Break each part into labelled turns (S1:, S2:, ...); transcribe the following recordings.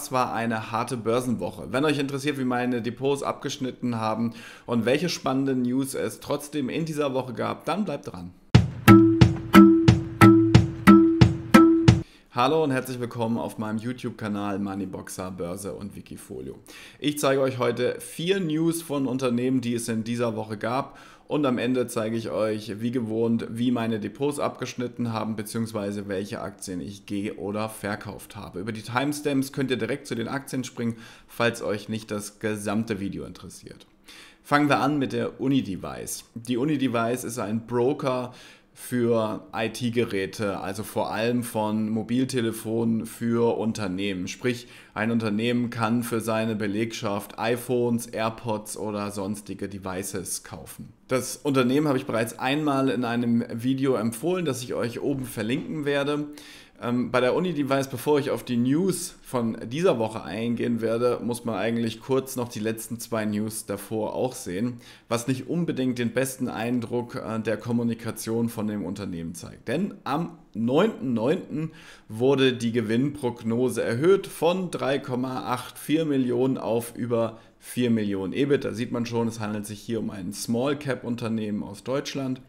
S1: Das war eine harte Börsenwoche. Wenn euch interessiert, wie meine Depots abgeschnitten haben und welche spannenden News es trotzdem in dieser Woche gab, dann bleibt dran. Hallo und herzlich willkommen auf meinem YouTube-Kanal Moneyboxer Börse und Wikifolio. Ich zeige euch heute vier News von Unternehmen, die es in dieser Woche gab und am Ende zeige ich euch, wie gewohnt, wie meine Depots abgeschnitten haben beziehungsweise welche Aktien ich gehe oder verkauft habe. Über die Timestamps könnt ihr direkt zu den Aktien springen, falls euch nicht das gesamte Video interessiert. Fangen wir an mit der Unidevice. Die Unidevice ist ein Broker, für IT-Geräte, also vor allem von Mobiltelefonen für Unternehmen. Sprich, ein Unternehmen kann für seine Belegschaft iPhones, AirPods oder sonstige Devices kaufen. Das Unternehmen habe ich bereits einmal in einem Video empfohlen, das ich euch oben verlinken werde. Ähm, bei der Uni-Device, bevor ich auf die News von dieser Woche eingehen werde, muss man eigentlich kurz noch die letzten zwei News davor auch sehen, was nicht unbedingt den besten Eindruck äh, der Kommunikation von dem Unternehmen zeigt. Denn am 9.9. wurde die Gewinnprognose erhöht von 3,84 Millionen auf über 4 Millionen EBIT. Da sieht man schon, es handelt sich hier um ein Small Cap Unternehmen aus Deutschland.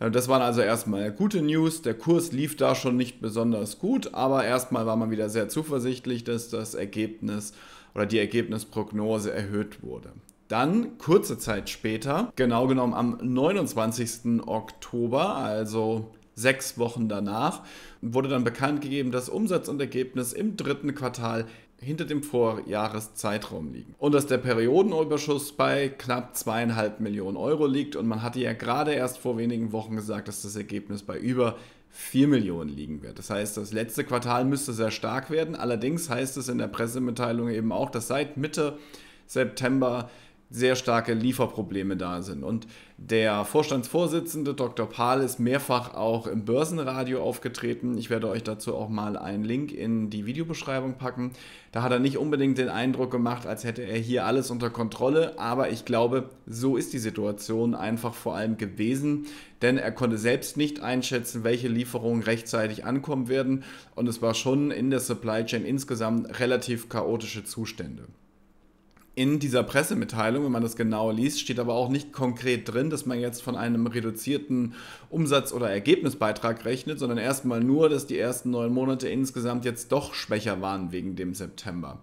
S1: Äh, das waren also erstmal gute News. Der Kurs lief da schon nicht besonders gut, aber erstmal war man wieder sehr zuversichtlich, dass das Ergebnis oder die Ergebnisprognose erhöht wurde. Dann kurze Zeit später, genau genommen am 29. Oktober, also sechs Wochen danach, wurde dann bekannt gegeben, dass Umsatz und Ergebnis im dritten Quartal hinter dem Vorjahreszeitraum liegen. Und dass der Periodenüberschuss bei knapp zweieinhalb Millionen Euro liegt. Und man hatte ja gerade erst vor wenigen Wochen gesagt, dass das Ergebnis bei über 4 Millionen liegen wird. Das heißt, das letzte Quartal müsste sehr stark werden. Allerdings heißt es in der Pressemitteilung eben auch, dass seit Mitte September sehr starke Lieferprobleme da sind. Und der Vorstandsvorsitzende Dr. Pahl ist mehrfach auch im Börsenradio aufgetreten. Ich werde euch dazu auch mal einen Link in die Videobeschreibung packen. Da hat er nicht unbedingt den Eindruck gemacht, als hätte er hier alles unter Kontrolle, aber ich glaube, so ist die Situation einfach vor allem gewesen, denn er konnte selbst nicht einschätzen, welche Lieferungen rechtzeitig ankommen werden und es war schon in der Supply Chain insgesamt relativ chaotische Zustände in dieser Pressemitteilung, wenn man das genau liest, steht aber auch nicht konkret drin, dass man jetzt von einem reduzierten Umsatz- oder Ergebnisbeitrag rechnet, sondern erstmal nur, dass die ersten neun Monate insgesamt jetzt doch schwächer waren wegen dem September.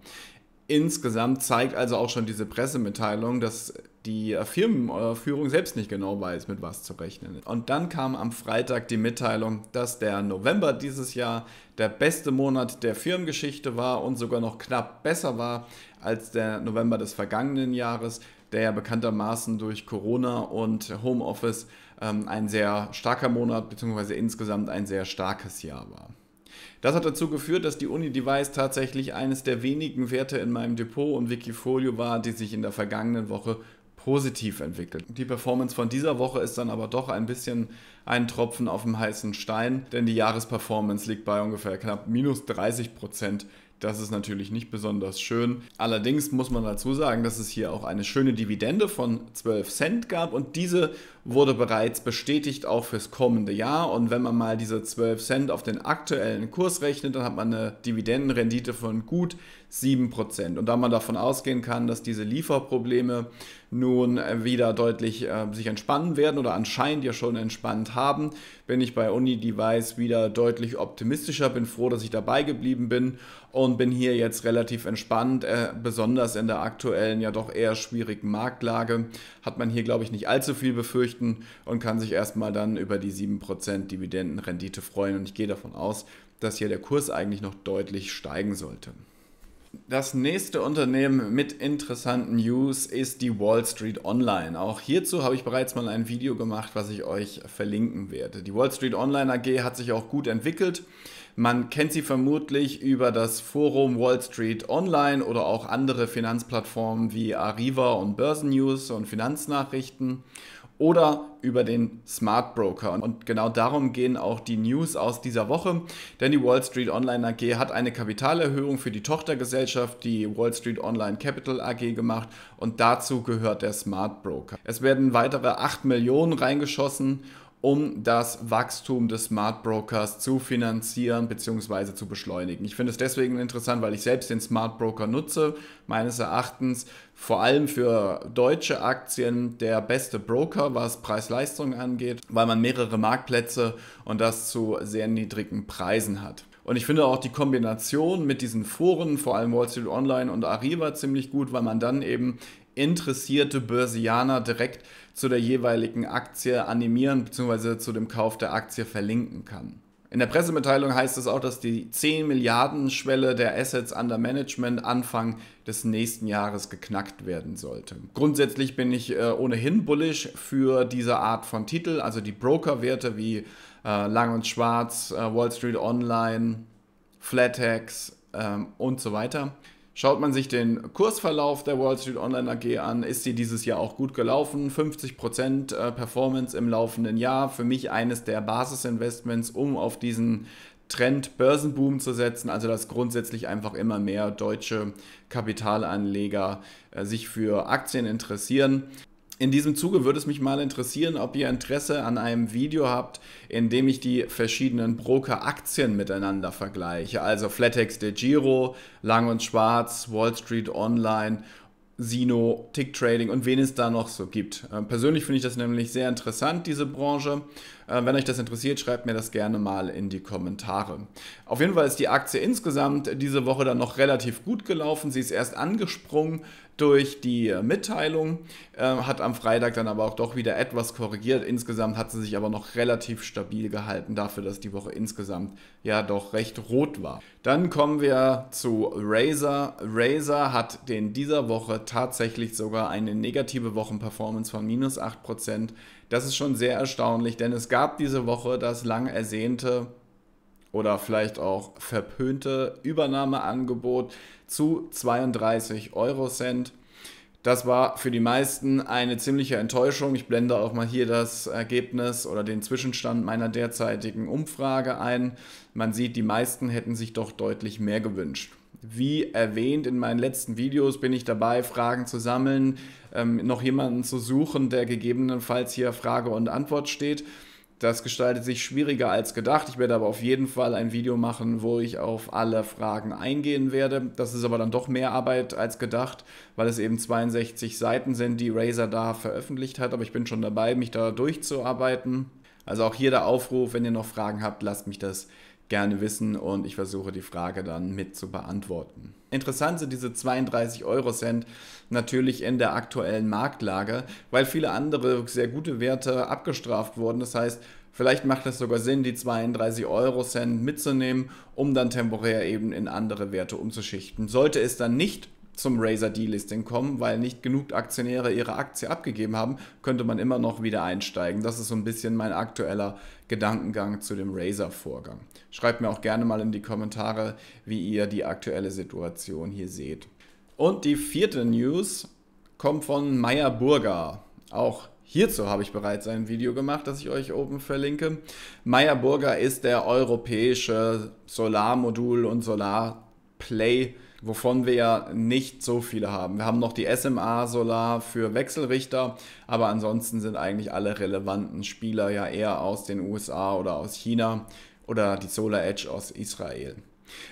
S1: Insgesamt zeigt also auch schon diese Pressemitteilung, dass die äh, Firmenführung selbst nicht genau weiß, mit was zu rechnen Und dann kam am Freitag die Mitteilung, dass der November dieses Jahr der beste Monat der Firmengeschichte war und sogar noch knapp besser war als der November des vergangenen Jahres, der ja bekanntermaßen durch Corona und Homeoffice ähm, ein sehr starker Monat bzw. insgesamt ein sehr starkes Jahr war. Das hat dazu geführt, dass die Uni-Device tatsächlich eines der wenigen Werte in meinem Depot und Wikifolio war, die sich in der vergangenen Woche positiv entwickelt. Die Performance von dieser Woche ist dann aber doch ein bisschen ein Tropfen auf dem heißen Stein, denn die Jahresperformance liegt bei ungefähr knapp minus 30 Prozent. Das ist natürlich nicht besonders schön. Allerdings muss man dazu sagen, dass es hier auch eine schöne Dividende von 12 Cent gab und diese wurde bereits bestätigt auch fürs kommende Jahr. Und wenn man mal diese 12 Cent auf den aktuellen Kurs rechnet, dann hat man eine Dividendenrendite von gut 7%. Und da man davon ausgehen kann, dass diese Lieferprobleme nun wieder deutlich äh, sich entspannen werden oder anscheinend ja schon entspannt haben. Bin ich bei Uni Device wieder deutlich optimistischer, bin froh, dass ich dabei geblieben bin und bin hier jetzt relativ entspannt, äh, besonders in der aktuellen, ja doch eher schwierigen Marktlage. Hat man hier, glaube ich, nicht allzu viel befürchten und kann sich erstmal dann über die 7% Dividendenrendite freuen. Und ich gehe davon aus, dass hier der Kurs eigentlich noch deutlich steigen sollte. Das nächste Unternehmen mit interessanten News ist die Wall Street Online. Auch hierzu habe ich bereits mal ein Video gemacht, was ich euch verlinken werde. Die Wall Street Online AG hat sich auch gut entwickelt. Man kennt sie vermutlich über das Forum Wall Street Online oder auch andere Finanzplattformen wie Arriva und Börsennews und Finanznachrichten oder über den Smart Broker. Und genau darum gehen auch die News aus dieser Woche, denn die Wall Street Online AG hat eine Kapitalerhöhung für die Tochtergesellschaft, die Wall Street Online Capital AG, gemacht und dazu gehört der Smart Broker. Es werden weitere 8 Millionen reingeschossen um das Wachstum des Smart Brokers zu finanzieren bzw. zu beschleunigen. Ich finde es deswegen interessant, weil ich selbst den Smart Broker nutze. Meines Erachtens vor allem für deutsche Aktien der beste Broker, was Preis-Leistung angeht, weil man mehrere Marktplätze und das zu sehr niedrigen Preisen hat. Und ich finde auch die Kombination mit diesen Foren, vor allem Wall Street Online und Arriva, ziemlich gut, weil man dann eben interessierte Börsianer direkt zu der jeweiligen Aktie animieren bzw. zu dem Kauf der Aktie verlinken kann. In der Pressemitteilung heißt es auch, dass die 10 Milliarden Schwelle der Assets under Management Anfang des nächsten Jahres geknackt werden sollte. Grundsätzlich bin ich äh, ohnehin bullish für diese Art von Titel, also die Brokerwerte wie äh, Lang und Schwarz, äh, Wall Street Online, Flatex ähm, und so weiter. Schaut man sich den Kursverlauf der Wall Street Online AG an, ist sie dieses Jahr auch gut gelaufen. 50% äh, Performance im laufenden Jahr. Für mich eines der Basisinvestments, um auf diesen Trend Börsenboom zu setzen, also dass grundsätzlich einfach immer mehr deutsche Kapitalanleger äh, sich für Aktien interessieren in diesem Zuge würde es mich mal interessieren, ob ihr Interesse an einem Video habt, in dem ich die verschiedenen Broker-Aktien miteinander vergleiche. Also Flatex de Giro, Lang und Schwarz, Wall Street Online, Sino, Tick Trading und wen es da noch so gibt. Äh, persönlich finde ich das nämlich sehr interessant, diese Branche. Äh, wenn euch das interessiert, schreibt mir das gerne mal in die Kommentare. Auf jeden Fall ist die Aktie insgesamt diese Woche dann noch relativ gut gelaufen. Sie ist erst angesprungen durch die äh, Mitteilung, äh, hat am Freitag dann aber auch doch wieder etwas korrigiert. Insgesamt hat sie sich aber noch relativ stabil gehalten, dafür, dass die Woche insgesamt ja doch recht rot war. Dann kommen wir zu Razer. Razer hat in dieser Woche tatsächlich sogar eine negative Wochenperformance von minus 8%. Das ist schon sehr erstaunlich, denn es gab diese Woche das lang ersehnte oder vielleicht auch verpönte Übernahmeangebot zu 32 Euro Cent. Das war für die meisten eine ziemliche Enttäuschung. Ich blende auch mal hier das Ergebnis oder den Zwischenstand meiner derzeitigen Umfrage ein. Man sieht, die meisten hätten sich doch deutlich mehr gewünscht. Wie erwähnt in meinen letzten Videos bin ich dabei, Fragen zu sammeln, ähm, noch jemanden zu suchen, der gegebenenfalls hier Frage und Antwort steht. Das gestaltet sich schwieriger als gedacht. Ich werde aber auf jeden Fall ein Video machen, wo ich auf alle Fragen eingehen werde. Das ist aber dann doch mehr Arbeit als gedacht, weil es eben 62 Seiten sind, die Razer da veröffentlicht hat. Aber ich bin schon dabei, mich da durchzuarbeiten. Also auch hier der Aufruf, wenn ihr noch Fragen habt, lasst mich das wissen gerne wissen und ich versuche die Frage dann mit zu beantworten. Interessant sind diese 32 Euro Cent natürlich in der aktuellen Marktlage, weil viele andere sehr gute Werte abgestraft wurden. Das heißt, vielleicht macht es sogar Sinn, die 32 Euro Cent mitzunehmen, um dann temporär eben in andere Werte umzuschichten. Sollte es dann nicht zum Razer D-Listing kommen, weil nicht genug Aktionäre ihre Aktie abgegeben haben, könnte man immer noch wieder einsteigen. Das ist so ein bisschen mein aktueller Gedankengang zu dem Razer-Vorgang. Schreibt mir auch gerne mal in die Kommentare, wie ihr die aktuelle Situation hier seht. Und die vierte News kommt von Meyer Burger. Auch Hierzu habe ich bereits ein Video gemacht, das ich euch oben verlinke. Meyer Burger ist der europäische Solarmodul- und Solarplay wovon wir ja nicht so viele haben. Wir haben noch die SMA Solar für Wechselrichter, aber ansonsten sind eigentlich alle relevanten Spieler ja eher aus den USA oder aus China oder die Solar Edge aus Israel.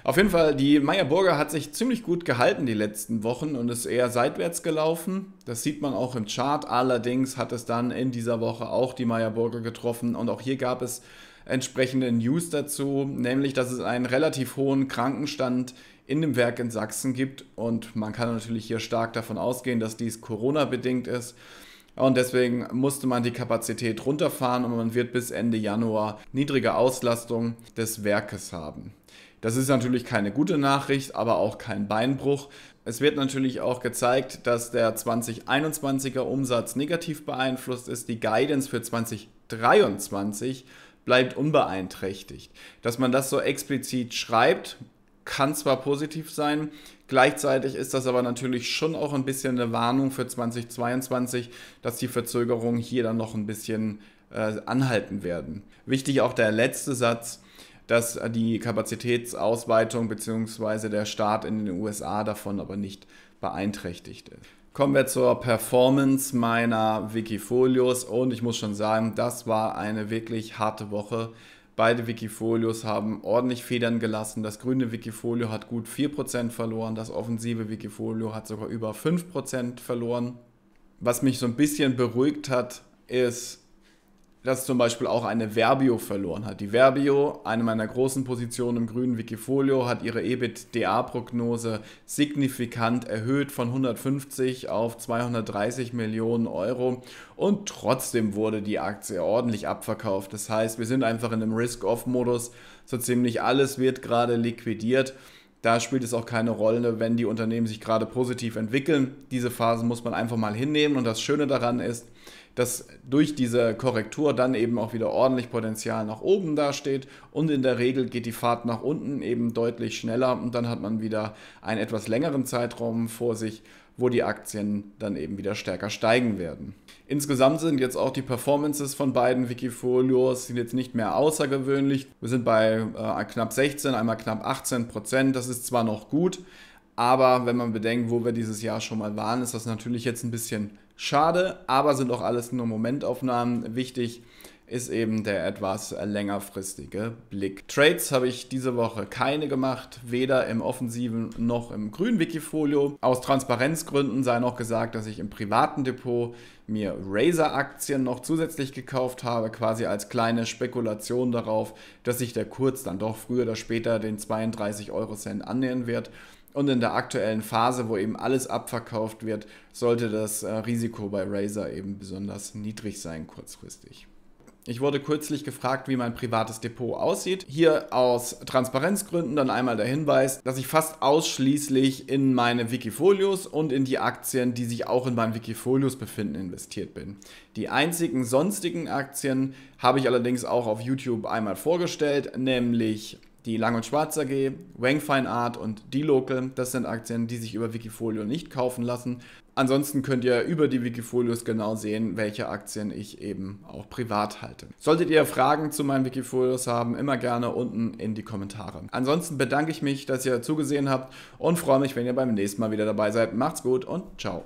S1: Auf jeden Fall, die Meyer Burger hat sich ziemlich gut gehalten die letzten Wochen und ist eher seitwärts gelaufen. Das sieht man auch im Chart. Allerdings hat es dann in dieser Woche auch die Meyer Burger getroffen und auch hier gab es entsprechende News dazu, nämlich dass es einen relativ hohen Krankenstand in dem Werk in Sachsen gibt und man kann natürlich hier stark davon ausgehen, dass dies Corona bedingt ist. Und deswegen musste man die Kapazität runterfahren und man wird bis Ende Januar niedrige Auslastung des Werkes haben. Das ist natürlich keine gute Nachricht, aber auch kein Beinbruch. Es wird natürlich auch gezeigt, dass der 2021er Umsatz negativ beeinflusst ist. Die Guidance für 2023 bleibt unbeeinträchtigt. Dass man das so explizit schreibt, kann zwar positiv sein, gleichzeitig ist das aber natürlich schon auch ein bisschen eine Warnung für 2022, dass die Verzögerungen hier dann noch ein bisschen äh, anhalten werden. Wichtig auch der letzte Satz, dass die Kapazitätsausweitung bzw. der Start in den USA davon aber nicht beeinträchtigt ist. Kommen wir zur Performance meiner Wikifolios und ich muss schon sagen, das war eine wirklich harte Woche. Beide Wikifolios haben ordentlich Federn gelassen. Das grüne Wikifolio hat gut 4% verloren, das offensive Wikifolio hat sogar über 5% verloren. Was mich so ein bisschen beruhigt hat, ist, dass zum Beispiel auch eine Verbio verloren hat. Die Verbio, eine meiner großen Positionen im grünen Wikifolio, hat ihre EBITDA-Prognose signifikant erhöht von 150 auf 230 Millionen Euro und trotzdem wurde die Aktie ordentlich abverkauft. Das heißt, wir sind einfach in einem Risk-Off-Modus. So ziemlich alles wird gerade liquidiert. Da spielt es auch keine Rolle, wenn die Unternehmen sich gerade positiv entwickeln. Diese Phasen muss man einfach mal hinnehmen und das Schöne daran ist, dass durch diese Korrektur dann eben auch wieder ordentlich Potenzial nach oben dasteht und in der Regel geht die Fahrt nach unten eben deutlich schneller und dann hat man wieder einen etwas längeren Zeitraum vor sich, wo die Aktien dann eben wieder stärker steigen werden. Insgesamt sind jetzt auch die Performances von beiden Wikifolios sind jetzt nicht mehr außergewöhnlich. Wir sind bei äh, knapp 16, einmal knapp 18 Prozent. Das ist zwar noch gut, aber wenn man bedenkt, wo wir dieses Jahr schon mal waren, ist das natürlich jetzt ein bisschen Schade, aber sind auch alles nur Momentaufnahmen. Wichtig ist eben der etwas längerfristige Blick. Trades habe ich diese Woche keine gemacht, weder im offensiven noch im grünen Wikifolio. Aus Transparenzgründen sei noch gesagt, dass ich im privaten Depot mir Razer-Aktien noch zusätzlich gekauft habe, quasi als kleine Spekulation darauf, dass sich der Kurz dann doch früher oder später den 32 Euro Cent annähern wird. Und in der aktuellen Phase, wo eben alles abverkauft wird, sollte das äh, Risiko bei Razer eben besonders niedrig sein kurzfristig. Ich wurde kürzlich gefragt, wie mein privates Depot aussieht. Hier aus Transparenzgründen dann einmal der Hinweis, dass ich fast ausschließlich in meine Wikifolios und in die Aktien, die sich auch in meinem Wikifolios befinden, investiert bin. Die einzigen sonstigen Aktien habe ich allerdings auch auf YouTube einmal vorgestellt, nämlich die Lang und Schwarz AG, Wang Fine Art und die local Das sind Aktien, die sich über Wikifolio nicht kaufen lassen. Ansonsten könnt ihr über die Wikifolios genau sehen, welche Aktien ich eben auch privat halte. Solltet ihr Fragen zu meinen Wikifolios haben, immer gerne unten in die Kommentare. Ansonsten bedanke ich mich, dass ihr zugesehen habt und freue mich, wenn ihr beim nächsten Mal wieder dabei seid. Macht's gut und ciao.